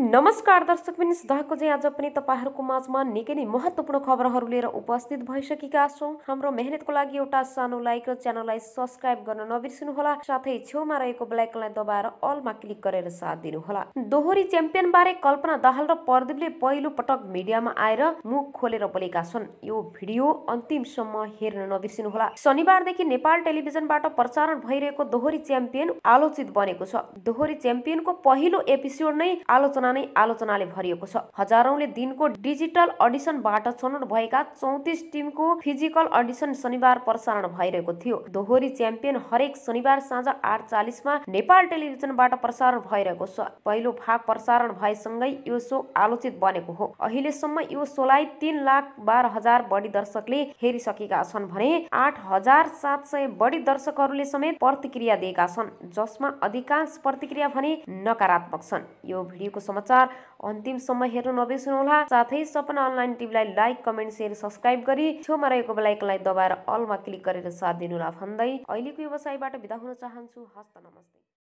नमस्कार दर्शक पनि सदाको चाहिँ आज पनि तपाईँहरूको माझमा निकै नै महत्त्वपूर्ण खबरहरू लिएर उपस्थित भइसकेका छौँ हाम्रो मेहनतको लागि एउटा सानो लाइक र च्यानललाई सब्सक्राइब गर्न नबिर्सिनुहोला साथै छेउमा रहेको ब्ल्याकलाई दबाएर अलमा क्लिक गरेर साथ दिनुहोला दोहोरी च्याम्पियन बारे कल्पना दाहाल र प्रदीपले पहिलो पटक मिडियामा आएर मुख खोलेर बोलेका छन् यो भिडियो अन्तिमसम्म हेर्न नबिर्सिनुहोला शनिबारदेखि नेपाल टेलिभिजनबाट प्रसारण भइरहेको दोहोरी च्याम्पियन आलोचित बनेको छ दोहोरी च्याम्पियनको पहिलो एपिसोड नै आलोचना घटना नै आलोचनाले भरिएको छ हजारौंले दिनको डिजिटल अडिसनबाट छनौट भएका चौतिस टिमको फिजिकल अडिसन शनिबार प्रसारण भइरहेको थियो दोहोरी च्याम्पियन हरेक शनिबार साँझ आठ चालिसमा नेपाल टेलिभिजनबाट प्रसारण भइरहेको छ पहिलो भाग प्रसारण भएसँगै यो सो आलोचित बनेको हो अहिलेसम्म यो सोलाई तीन लाख बाह्र हजार बढी दर्शकले हेरिसकेका छन् भने आठ हजार सात सय बढी दर्शकहरूले समेत प्रतिक्रिया दिएका छन् जसमा अधिकांश प्रतिक्रिया भने नकारात्मक छन् यो भिडियोको समय समाचार समय हेर्नु नबिर्सनुहोला साथै सपना अनलाइन टिभीलाई लाइक कमेन्ट सेयर सब्सक्राइब गरी छेउमा रहेको बेलायकलाई दबाएर अलमा क्लिक गरेर साथ दिनुहोला भन्दै अहिलेको व्यवसायबाट बिदा हुन चाहन्छु हस्त नमस्ते